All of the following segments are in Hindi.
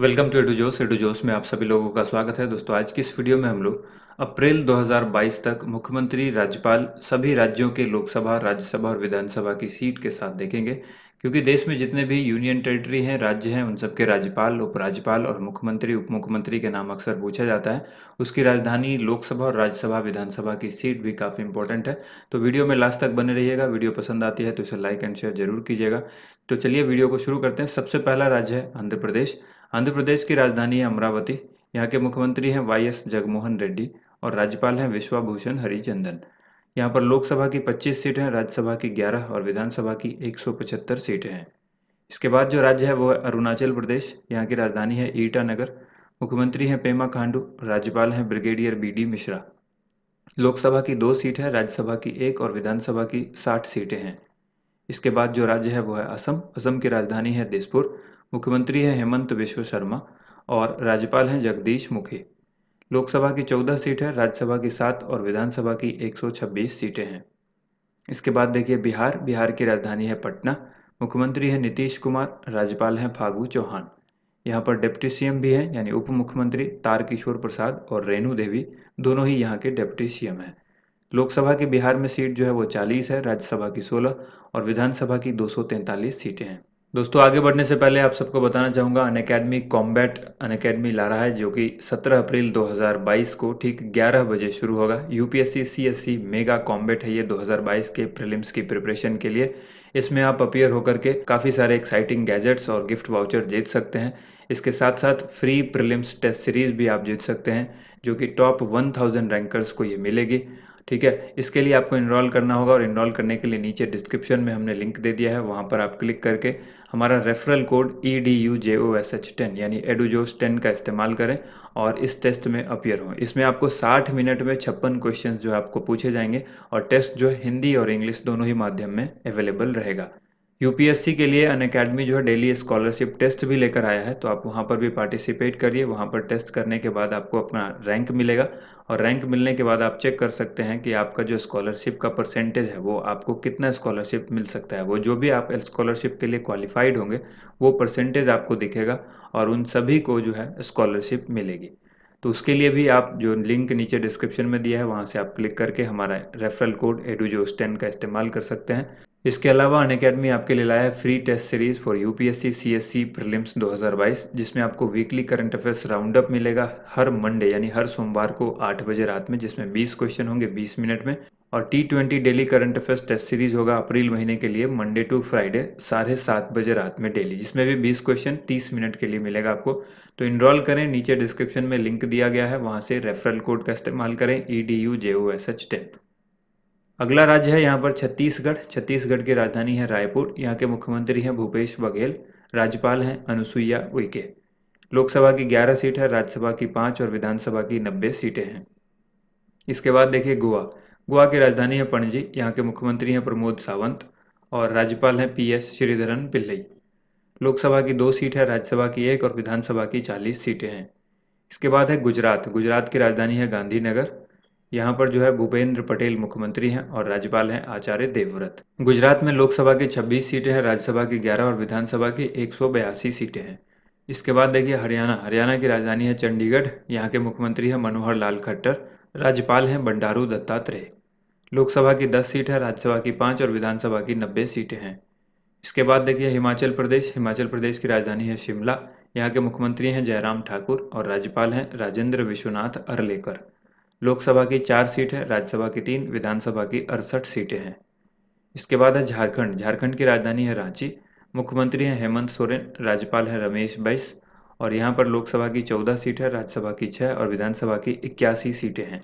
वेलकम टू एडू जोस में आप सभी लोगों का स्वागत है दोस्तों आज की इस वीडियो में हम लोग अप्रैल 2022 तक मुख्यमंत्री राज्यपाल सभी राज्यों के लोकसभा राज्यसभा और विधानसभा की सीट के साथ देखेंगे क्योंकि देश में जितने भी यूनियन टेरिटरी हैं राज्य हैं उन सबके राज्यपाल उपराज्यपाल और मुख्यमंत्री उप मुख्यमंत्री के नाम अक्सर पूछा जाता है उसकी राजधानी लोकसभा और राज्यसभा विधानसभा की सीट भी काफ़ी इंपॉर्टेंट है तो वीडियो में लास्ट तक बने रहिएगा वीडियो पसंद आती है तो इसे लाइक एंड शेयर जरूर कीजिएगा तो चलिए वीडियो को शुरू करते हैं सबसे पहला राज्य है आंध्र प्रदेश आंध्र प्रदेश की राजधानी है अमरावती यहाँ के मुख्यमंत्री हैं वाई एस जगमोहन रेड्डी और राज्यपाल हैं विश्वाभूषण हरिचंदन यहाँ पर लोकसभा की 25 सीटें हैं राज्यसभा की 11 और विधानसभा की 175 सीटें हैं इसके बाद जो राज्य है वो है अरुणाचल प्रदेश यहाँ की राजधानी है ईटानगर मुख्यमंत्री हैं पेमा खांडू राज्यपाल हैं brigadier B D Mishra Lok Sabha दो सीट है राज्यसभा की एक और विधानसभा की साठ सीटें हैं इसके बाद जो राज्य है वो है असम असम की राजधानी है दिसपुर मुख्यमंत्री हैं हेमंत विश्व शर्मा और राज्यपाल हैं जगदीश मुखी लोकसभा की 14 सीट है राज्यसभा की सात और विधानसभा की 126 सीटें हैं इसके बाद देखिए बिहार बिहार की राजधानी है पटना मुख्यमंत्री हैं नीतीश कुमार राज्यपाल हैं फागू चौहान यहाँ पर डिप्टी सी भी हैं यानी उप मुख्यमंत्री तारकिशोर प्रसाद और रेणु देवी दोनों ही यहाँ के डिप्टी सी हैं लोकसभा की बिहार में सीट जो है वो 40 है राज्यसभा की 16 और विधानसभा की 243 सीटें हैं दोस्तों आगे बढ़ने से पहले आप सबको बताना चाहूँगा Unacademy combat Unacademy ला रहा है जो कि 17 अप्रैल 2022 को ठीक 11 बजे शुरू होगा यूपीएससी सीएससी मेगा कॉम्बैट है ये 2022 के प्रीलिम्स की प्रिपरेशन के लिए इसमें आप अपियर होकर के काफ़ी सारे एक्साइटिंग गैजेट्स और गिफ्ट वाउचर जीत सकते हैं इसके साथ साथ फ्री प्रिलिम्स टेस्ट सीरीज़ भी आप जीत सकते हैं जो कि टॉप वन रैंकर्स को ये मिलेगी ठीक है इसके लिए आपको इनरॉल करना होगा और इनरॉल करने के लिए नीचे डिस्क्रिप्शन में हमने लिंक दे दिया है वहाँ पर आप क्लिक करके हमारा referral code E D U J O S H ten यानी एडोजोस टेन का इस्तेमाल करें और इस टेस्ट में अपियर हों इसमें आपको 60 मिनट में छप्पन क्वेश्चन जो है आपको पूछे जाएंगे और टेस्ट जो है हिंदी और इंग्लिश दोनों ही माध्यम में अवेलेबल रहेगा यूपीएससी के लिए अन अकेडमी जो है डेली स्कॉलरशिप टेस्ट भी लेकर आया है तो आप वहाँ पर भी पार्टिसिपेट करिए वहाँ पर टेस्ट करने के बाद आपको अपना रैंक मिलेगा और रैंक मिलने के बाद आप चेक कर सकते हैं कि आपका जो स्कॉलरशिप का परसेंटेज है वो आपको कितना स्कॉलरशिप मिल सकता है वो जो भी आप स्कॉलरशिप के लिए क्वालिफाइड होंगे वो परसेंटेज आपको दिखेगा और उन सभी को जो है स्कॉलरशिप मिलेगी तो उसके लिए भी आप जो लिंक नीचे डिस्क्रिप्शन में दिया है वहाँ से आप क्लिक करके हमारा रेफरल कोड एडूजोस टेन का इस्तेमाल कर सकते हैं इसके अलावा अन अकेडमी आपके लिए लाया है free test series for UPSC CSC prelims C S C दो हज़ार बाईस जिसमें आपको weekly current affairs round up मिलेगा हर मंडे यानी हर सोमवार को आठ बजे रात में जिसमें बीस क्वेश्चन होंगे बीस मिनट में और T twenty daily current affairs test series होगा अप्रैल महीने के लिए मंडे टू फ्राइडे साढ़े सात बजे रात में डेली जिसमें भी बीस क्वेश्चन तीस मिनट के लिए मिलेगा आपको तो इनरोल करें नीचे डिस्क्रिप्शन में लिंक दिया गया है वहाँ से रेफरल कोड का इस्तेमाल करें E D U J O S H ten अगला राज्य है यहाँ पर छत्तीसगढ़ छत्तीसगढ़ की राजधानी है रायपुर यहाँ के मुख्यमंत्री हैं भूपेश बघेल राज्यपाल हैं अनुसुईया उइके लोकसभा की 11 सीट है राज्यसभा की 5 और विधानसभा की 90 सीटें हैं इसके बाद देखिए गोवा गोवा की राजधानी है पणजी यहाँ के मुख्यमंत्री हैं प्रमोद सावंत और राज्यपाल हैं पी एस श्रीधरन पिल्लई लोकसभा की दो सीट है राज्यसभा की एक और विधानसभा की चालीस सीटें हैं इसके बाद है गुजरात गुजरात की राजधानी है गांधीनगर यहाँ पर जो है भूपेंद्र पटेल मुख्यमंत्री हैं और राज्यपाल हैं आचार्य देवव्रत गुजरात में लोकसभा की 26 सीटें हैं राज्यसभा की 11 और विधानसभा की एक सीटें हैं इसके बाद देखिए हरियाणा हरियाणा की राजधानी है चंडीगढ़ यहाँ के मुख्यमंत्री हैं मनोहर लाल खट्टर राज्यपाल हैं बंडारू दत्तात्रेय लोकसभा की दस सीट है राज्यसभा की पाँच और विधानसभा की नब्बे सीटें हैं इसके बाद देखिए हिमाचल प्रदेश हिमाचल प्रदेश की राजधानी है शिमला यहाँ के मुख्यमंत्री हैं जयराम ठाकुर और राज्यपाल हैं राजेंद्र विश्वनाथ अरलेकर लोकसभा की चार सीट है राज्यसभा की तीन विधानसभा की अड़सठ सीटें हैं इसके बाद है झारखंड झारखंड की राजधानी है रांची मुख्यमंत्री हैं हेमंत सोरेन राज्यपाल हैं रमेश बैस और यहाँ पर लोकसभा की चौदह सीट है राज्यसभा की छः और विधानसभा की इक्यासी सीटें हैं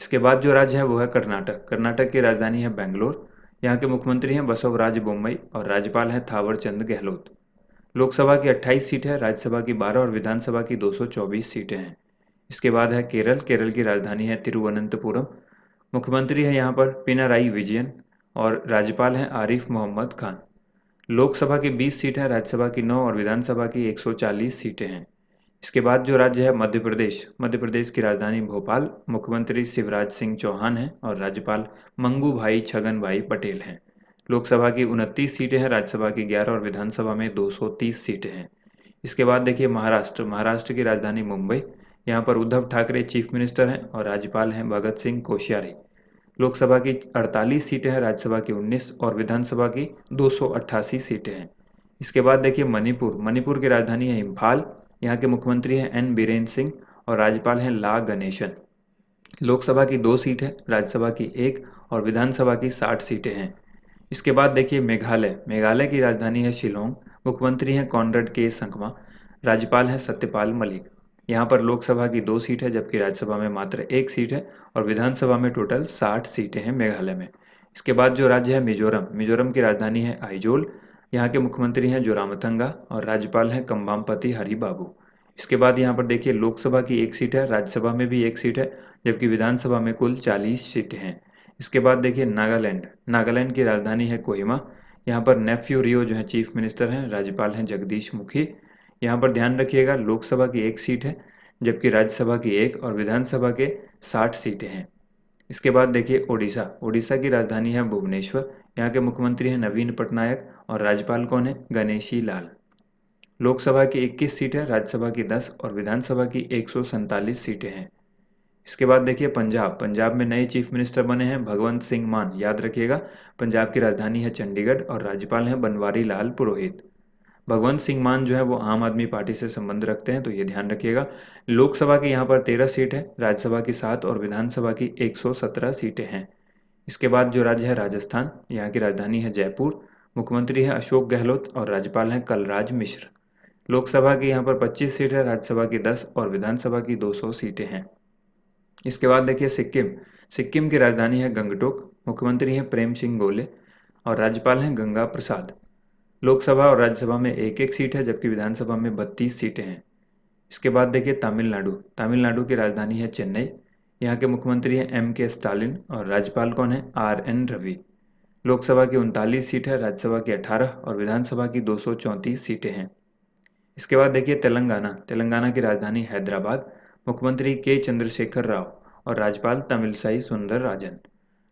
इसके बाद जो राज्य है वो है कर्नाटक कर्नाटक की राजधानी है बेंगलोर यहाँ के मुख्यमंत्री हैं बसवराज बोम्बई और राज्यपाल हैं थावरचंद गहलोत लोकसभा की 28 सीट है राज्यसभा की 12 और विधानसभा की 224 सीटें हैं इसके बाद है केरल केरल की राजधानी है तिरुवनंतपुरम मुख्यमंत्री है यहाँ पर पिनाराई विजयन और राज्यपाल हैं आरिफ मोहम्मद खान लोकसभा की 20 सीट है राज्यसभा की 9 और विधानसभा की 140 सीटें हैं इसके बाद जो राज्य है मध्य प्रदेश मध्य प्रदेश की राजधानी भोपाल मुख्यमंत्री शिवराज सिंह चौहान हैं और राज्यपाल मंगू भाई छगन भाई पटेल हैं लोकसभा की उनतीस सीटें हैं राज्यसभा की ग्यारह और विधानसभा में दो सीटें हैं इसके बाद देखिए महाराष्ट्र महाराष्ट्र की राजधानी मुंबई यहाँ पर उद्धव ठाकरे चीफ मिनिस्टर हैं और राज्यपाल हैं भगत सिंह कोश्यारी लोकसभा की 48 सीटें हैं राज्यसभा की 19 और विधानसभा की 288 सीटें हैं इसके बाद देखिए मणिपुर मणिपुर की राजधानी है इम्फाल यहाँ के मुख्यमंत्री हैं एन बीरेन्द्र सिंह और राज्यपाल हैं ला गणेशन लोकसभा की दो सीट है राज्यसभा की एक और विधानसभा की साठ सीटें हैं इसके बाद देखिए मेघालय मेघालय की राजधानी है शिलोंग मुख्यमंत्री हैं कॉनरेड के संगमा राज्यपाल हैं सत्यपाल मलिक यहाँ पर लोकसभा की दो सीट है जबकि राज्यसभा में मात्र एक सीट है और विधानसभा में टोटल साठ सीटें हैं मेघालय में इसके बाद जो राज्य है मिजोरम मिजोरम की राजधानी है आइजोल यहाँ के मुख्यमंत्री हैं जोरामथंगा और राज्यपाल हैं कम्बामपति हरी बाबू इसके बाद यहाँ पर देखिए लोकसभा की एक सीट है राज्यसभा में भी एक सीट है जबकि विधानसभा में कुल चालीस सीटें हैं इसके बाद देखिए नागालैंड नागालैंड की राजधानी है कोहिमा यहाँ पर नेफ्यू रियो जो है चीफ मिनिस्टर हैं राज्यपाल हैं जगदीश मुखी यहाँ पर ध्यान रखिएगा लोकसभा की एक सीट है जबकि राज्यसभा की एक और विधानसभा के साठ सीटें हैं इसके बाद देखिए ओडिशा ओडिशा की राजधानी है भुवनेश्वर यहाँ के मुख्यमंत्री हैं नवीन पटनायक और राज्यपाल कौन है गणेशी लाल लोकसभा की इक्कीस सीट है राज्यसभा की दस और विधानसभा की एक सीटें हैं इसके बाद देखिए पंजाब पंजाब में नए चीफ मिनिस्टर बने हैं भगवंत सिंह मान याद रखिएगा पंजाब की राजधानी है चंडीगढ़ और राज्यपाल हैं बनवारी लाल पुरोहित भगवंत सिंह मान जो है वो आम आदमी पार्टी से संबंध रखते हैं तो ये ध्यान रखिएगा लोकसभा की यहाँ पर तेरह सीट है राज्यसभा की सात और विधानसभा की एक सौ सत्रह सीटें हैं इसके बाद जो राज्य है राजस्थान यहाँ की राजधानी है जयपुर मुख्यमंत्री है अशोक गहलोत और राज्यपाल हैं कलराज मिश्र लोकसभा की यहाँ पर 25 सीट है राज्यसभा की 10 और विधानसभा की 200 सीटें हैं इसके बाद देखिए सिक्किम सिक्किम की राजधानी है गंगटोक मुख्यमंत्री हैं प्रेम सिंह गोले और राज्यपाल हैं गंगा प्रसाद लोकसभा और राज्यसभा में एक एक सीट है जबकि विधानसभा में बत्तीस सीटें हैं इसके बाद देखिए तमिलनाडु तमिलनाडु की राजधानी है चेन्नई यहाँ के मुख्यमंत्री हैं एम के स्टालिन और राज्यपाल कौन है आर एन रवि लोकसभा की उनतालीस सीट है राज्यसभा की अठारह और विधानसभा की दो सीटें हैं इसके बाद देखिए तेलंगाना तेलंगाना की राजधानी हैदराबाद मुख्यमंत्री के चंद्रशेखर राव और राज्यपाल तमिलसाई सुंदर राजन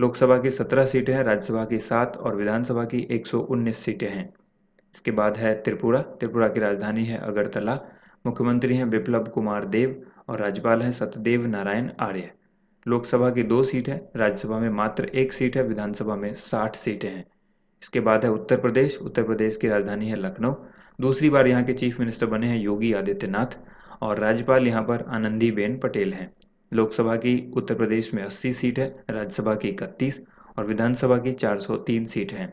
लोकसभा की सत्रह सीटें हैं राज्यसभा की सात और विधानसभा की 119 सीटें हैं इसके बाद है त्रिपुरा त्रिपुरा की राजधानी है अगरतला मुख्यमंत्री हैं विप्लव कुमार देव और राज्यपाल हैं सत्यदेव नारायण आर्य लोकसभा की दो सीट है राज्यसभा में मात्र एक सीट है विधानसभा में साठ सीटें हैं इसके बाद है उत्तर प्रदेश उत्तर प्रदेश की राजधानी है लखनऊ दूसरी बार यहाँ के चीफ मिनिस्टर बने हैं योगी आदित्यनाथ और राज्यपाल यहाँ पर आनंदीबेन पटेल हैं लोकसभा की उत्तर प्रदेश में 80 सीट है राज्यसभा की इकतीस और विधानसभा की 403 सीट हैं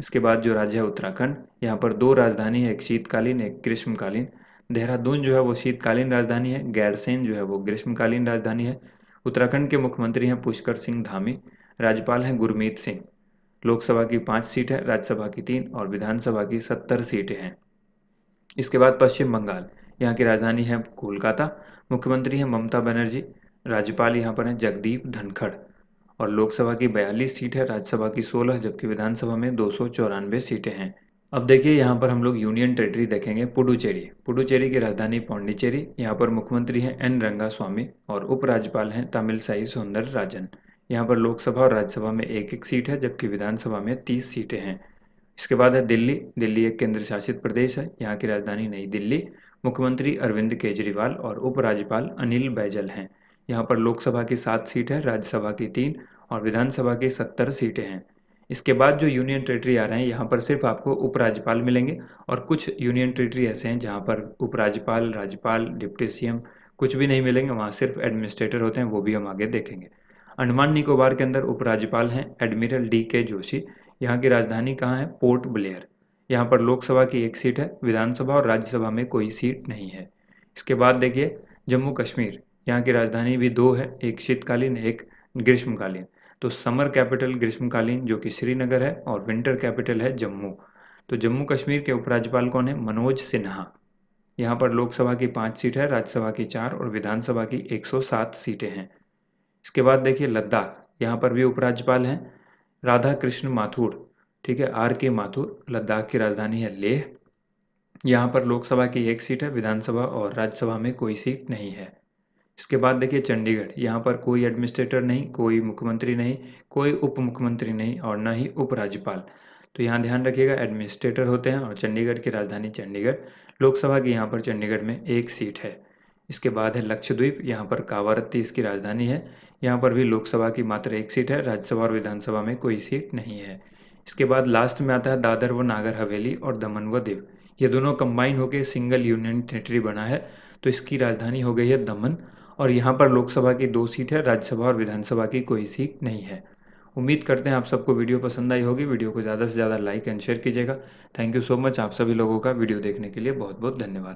इसके बाद जो राज्य है उत्तराखंड यहाँ पर दो राजधानी है एक शीतकालीन एक ग्रीष्मकालीन देहरादून जो है वो शीतकालीन राजधानी है गैरसेन जो है वो ग्रीष्मकालीन राजधानी है उत्तराखंड के मुख्यमंत्री हैं पुष्कर सिंह धामी राज्यपाल हैं गुरमीत सिंह लोकसभा की पाँच सीट है राज्यसभा की तीन और विधानसभा की सत्तर सीटें हैं इसके बाद पश्चिम बंगाल यहाँ की राजधानी है कोलकाता मुख्यमंत्री हैं ममता बनर्जी राज्यपाल यहाँ पर हैं जगदीप धनखड़ और लोकसभा की बयालीस सीट है राज्यसभा की सोलह जबकि विधानसभा में दो सीटें हैं अब देखिए यहाँ पर हम लोग यूनियन टेरिटरी देखेंगे पुडुचेरी पुडुचेरी की राजधानी पौंडीचेरी यहाँ पर मुख्यमंत्री हैं एन रंगा स्वामी और उपराज्यपाल हैं तमिल साई सुंदर राजन यहाँ पर लोकसभा और राज्यसभा में एक एक सीट है जबकि विधानसभा में तीस सीटें हैं इसके बाद है दिल्ली दिल्ली एक केंद्र शासित प्रदेश है यहाँ की राजधानी नई दिल्ली मुख्यमंत्री अरविंद केजरीवाल और उपराज्यपाल अनिल बैजल हैं यहाँ पर लोकसभा की सात सीट है राज्यसभा की तीन और विधानसभा की सत्तर सीटें हैं इसके बाद जो यूनियन टेरेटरी आ रहे हैं यहाँ पर सिर्फ आपको उपराज्यपाल मिलेंगे और कुछ यूनियन टेरेटरी ऐसे हैं जहाँ पर उपराज्यपाल राज्यपाल डिप्टी सी कुछ भी नहीं मिलेंगे वहाँ सिर्फ एडमिनिस्ट्रेटर होते हैं वो भी हम आगे देखेंगे अंडमान निकोबार के अंदर उपराज्यपाल हैं एडमिरल डी के जोशी यहाँ की राजधानी कहाँ है पोर्ट ब्लेयर यहाँ पर लोकसभा की एक सीट है विधानसभा और राज्यसभा में कोई सीट नहीं है इसके बाद देखिए जम्मू कश्मीर यहाँ की राजधानी भी दो है एक शीतकालीन एक ग्रीष्मकालीन तो समर कैपिटल ग्रीष्मकालीन जो कि श्रीनगर है और विंटर कैपिटल है जम्मू तो जम्मू कश्मीर के उपराज्यपाल कौन है मनोज सिन्हा यहाँ पर लोकसभा की पाँच सीट है राज्यसभा की चार और विधानसभा की 107 सीटें हैं इसके बाद देखिए लद्दाख यहाँ पर भी उपराज्यपाल हैं राधा कृष्ण माथुर ठीक है आर के माथुर लद्दाख की राजधानी है लेह यहाँ पर लोकसभा की एक सीट है विधानसभा और राज्यसभा में कोई सीट नहीं है इसके बाद देखिए चंडीगढ़ यहाँ पर कोई एडमिनिस्ट्रेटर नहीं कोई मुख्यमंत्री नहीं कोई उप मुख्यमंत्री नहीं और ना ही उपराज्यपाल तो यहाँ ध्यान रखिएगा एडमिनिस्ट्रेटर होते हैं और चंडीगढ़ की राजधानी चंडीगढ़ लोकसभा की यहाँ पर चंडीगढ़ में एक सीट है इसके बाद है लक्षद्वीप यहाँ पर कावारत्ती इसकी राजधानी है यहाँ पर भी लोकसभा की मात्र एक सीट है राज्यसभा और विधानसभा में कोई सीट नहीं है इसके बाद लास्ट में आता है दादर व नागर हवेली और दमन व दीव ये दोनों कंबाइन होकर सिंगल यूनियन टेरिटरी बना है तो इसकी राजधानी हो गई है दमन और यहाँ पर लोकसभा की दो सीट है राज्यसभा और विधानसभा की कोई सीट नहीं है उम्मीद करते हैं आप सबको वीडियो पसंद आई होगी वीडियो को ज़्यादा से ज़्यादा लाइक एंड शेयर कीजिएगा थैंक यू सो मच आप सभी लोगों का वीडियो देखने के लिए बहुत बहुत धन्यवाद